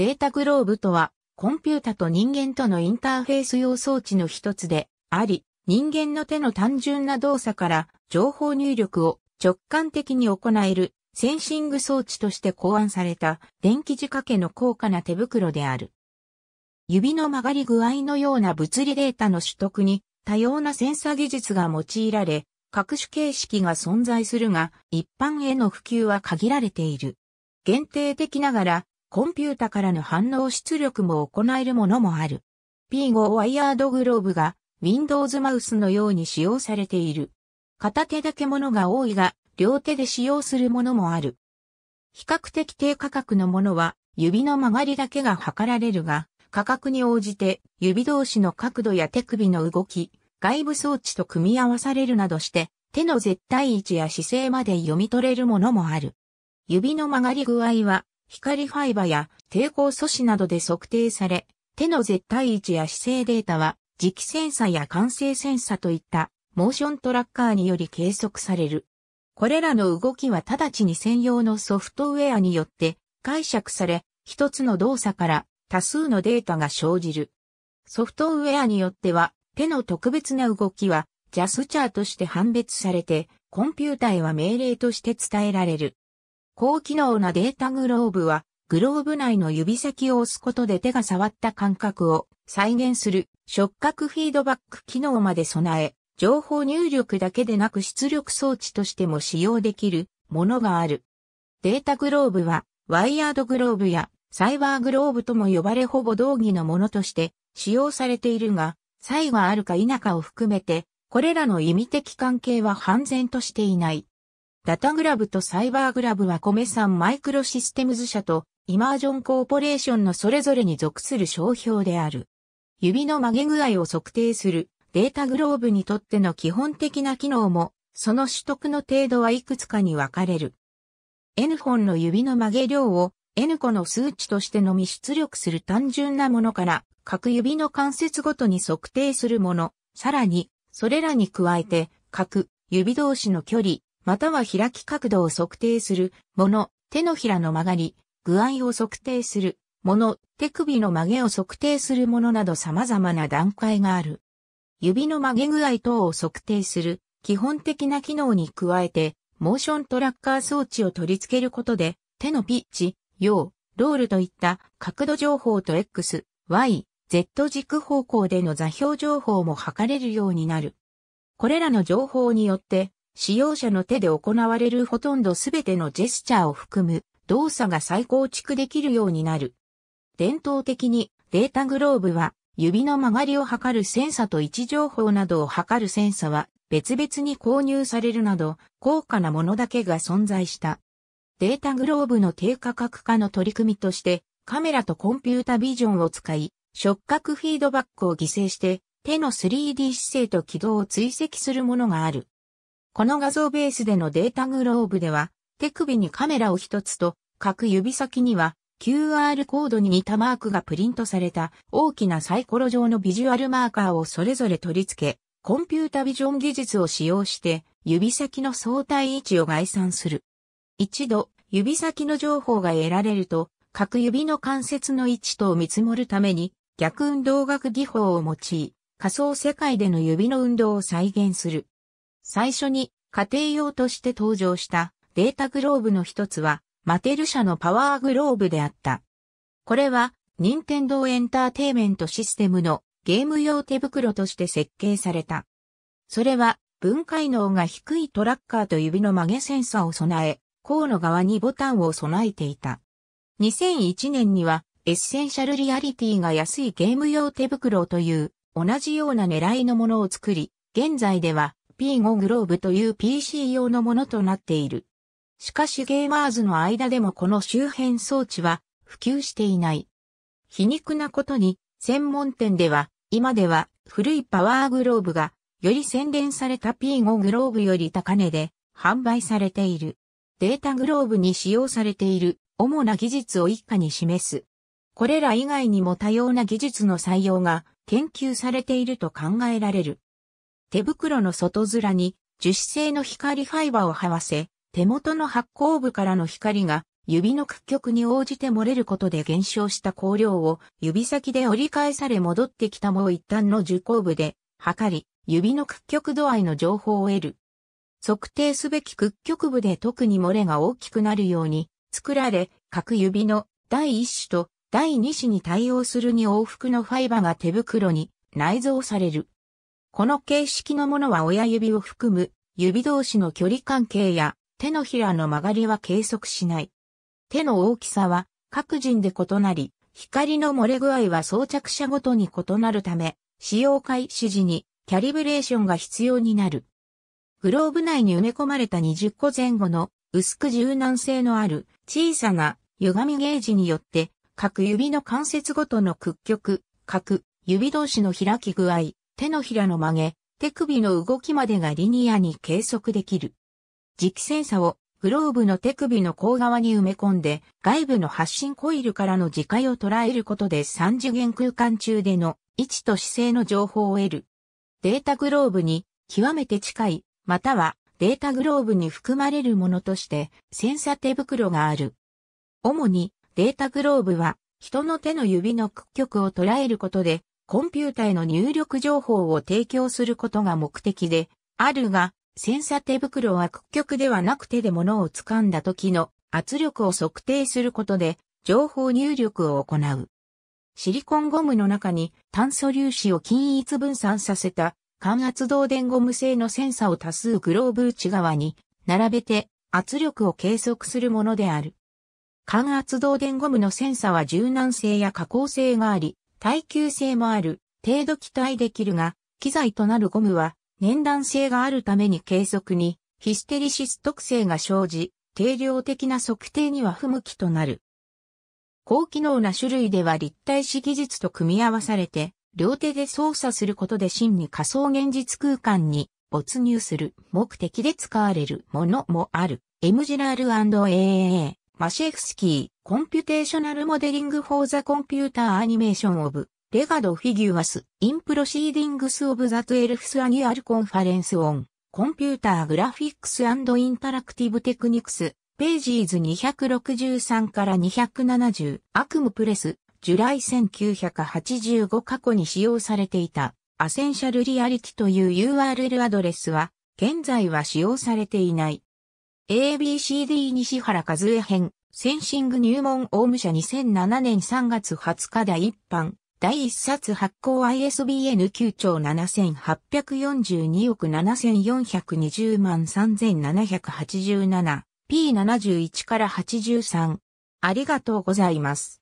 データグローブとは、コンピュータと人間とのインターフェース用装置の一つであり、人間の手の単純な動作から情報入力を直感的に行えるセンシング装置として考案された電気仕掛けの高価な手袋である。指の曲がり具合のような物理データの取得に多様なセンサー技術が用いられ、各種形式が存在するが、一般への普及は限られている。限定的ながら、コンピュータからの反応出力も行えるものもある。P5 ワイヤードグローブが Windows マウスのように使用されている。片手だけものが多いが、両手で使用するものもある。比較的低価格のものは、指の曲がりだけが測られるが、価格に応じて指同士の角度や手首の動き、外部装置と組み合わされるなどして、手の絶対位置や姿勢まで読み取れるものもある。指の曲がり具合は光ファイバや抵抗素子などで測定され、手の絶対位置や姿勢データは、磁気センサや感性センサといったモーショントラッカーにより計測される。これらの動きは直ちに専用のソフトウェアによって解釈され、一つの動作から多数のデータが生じる。ソフトウェアによっては、手の特別な動きはジャスチャーとして判別されて、コンピュータへは命令として伝えられる。高機能なデータグローブは、グローブ内の指先を押すことで手が触った感覚を再現する触覚フィードバック機能まで備え、情報入力だけでなく出力装置としても使用できるものがある。データグローブは、ワイヤードグローブやサイバーグローブとも呼ばれほぼ同義のものとして使用されているが、差異があるか否かを含めて、これらの意味的関係は判然としていない。ダタグラブとサイバーグラブはコメサンマイクロシステムズ社とイマージョンコーポレーションのそれぞれに属する商標である。指の曲げ具合を測定するデータグローブにとっての基本的な機能も、その取得の程度はいくつかに分かれる。N 本の指の曲げ量を N 個の数値としてのみ出力する単純なものから、各指の関節ごとに測定するもの、さらに、それらに加えて、各指同士の距離、または開き角度を測定するもの、手のひらの曲がり、具合を測定するもの、手首の曲げを測定するものなど様々な段階がある。指の曲げ具合等を測定する基本的な機能に加えて、モーショントラッカー装置を取り付けることで、手のピッチ、用、ロールといった角度情報と X、Y、Z 軸方向での座標情報も測れるようになる。これらの情報によって使用者の手で行われるほとんどすべてのジェスチャーを含む動作が再構築できるようになる。伝統的にデータグローブは指の曲がりを測るセンサと位置情報などを測るセンサは別々に購入されるなど高価なものだけが存在した。データグローブの低価格化の取り組みとしてカメラとコンピュータビジョンを使い触覚フィードバックを犠牲して手の 3D 姿勢と軌道を追跡するものがある。この画像ベースでのデータグローブでは、手首にカメラを一つと、各指先には QR コードに似たマークがプリントされた大きなサイコロ状のビジュアルマーカーをそれぞれ取り付け、コンピュータビジョン技術を使用して指先の相対位置を概算する。一度指先の情報が得られると、各指の関節の位置とを見積もるために逆運動学技法を用い、仮想世界での指の運動を再現する。最初に家庭用として登場したデータグローブの一つはマテル社のパワーグローブであった。これは任天堂エンターテイメントシステムのゲーム用手袋として設計された。それは分解能が低いトラッカーと指の曲げセンサーを備え、甲の側にボタンを備えていた。2001年にはエッセンシャルリアリティが安いゲーム用手袋という同じような狙いのものを作り、現在では P5 グローブという PC 用のものとなっている。しかしゲーマーズの間でもこの周辺装置は普及していない。皮肉なことに、専門店では、今では古いパワーグローブが、より洗練された P5 グローブより高値で販売されている。データグローブに使用されている主な技術を一家に示す。これら以外にも多様な技術の採用が研究されていると考えられる。手袋の外面に樹脂製の光ファイバーを這わせ、手元の発光部からの光が指の屈曲に応じて漏れることで減少した光量を指先で折り返され戻ってきたもう一旦の受光部で測り、指の屈曲度合いの情報を得る。測定すべき屈曲部で特に漏れが大きくなるように作られ、各指の第1種と第2種に対応するに往復のファイバーが手袋に内蔵される。この形式のものは親指を含む指同士の距離関係や手のひらの曲がりは計測しない。手の大きさは各人で異なり、光の漏れ具合は装着者ごとに異なるため、使用開始時にキャリブレーションが必要になる。グローブ内に埋め込まれた20個前後の薄く柔軟性のある小さな歪みゲージによって各指の関節ごとの屈曲、各指同士の開き具合、手のひらの曲げ、手首の動きまでがリニアに計測できる。磁気センサをグローブの手首の甲側に埋め込んで、外部の発信コイルからの磁界を捉えることで3次元空間中での位置と姿勢の情報を得る。データグローブに極めて近い、またはデータグローブに含まれるものとしてセンサ手袋がある。主にデータグローブは人の手の指の屈曲を捉えることでコンピュータへの入力情報を提供することが目的で、あるが、センサ手袋は屈曲ではなく手で物を掴んだ時の圧力を測定することで情報入力を行う。シリコンゴムの中に炭素粒子を均一分散させた感圧導電ゴム製のセンサを多数グローブ内側に並べて圧力を計測するものである。感圧導電ゴムのセンサは柔軟性や加工性があり、耐久性もある、程度期待できるが、機材となるゴムは、粘弾性があるために計測に、ヒステリシス特性が生じ、定量的な測定には不向きとなる。高機能な種類では立体視技術と組み合わされて、両手で操作することで真に仮想現実空間に没入する目的で使われるものもある。エムジラール &AAA、マシェフスキー。コンピュテーショナルモデリングフォーザコンピューターアニメーションオブレガドフィギュアスインプロシーディングスオブザトゥエルフスアニュアルコンファレンスオンコンピューターグラフィックスアンドインタラクティブテクニクスページーズ263から270悪夢プレスジュライ1985過去に使用されていたアセンシャルリアリティという URL アドレスは現在は使用されていない ABCD 西原和江編センシング入門オウム社2007年3月20日第一版、第一冊発行 ISBN 9兆7842億7420万 3787P71 から83。ありがとうございます。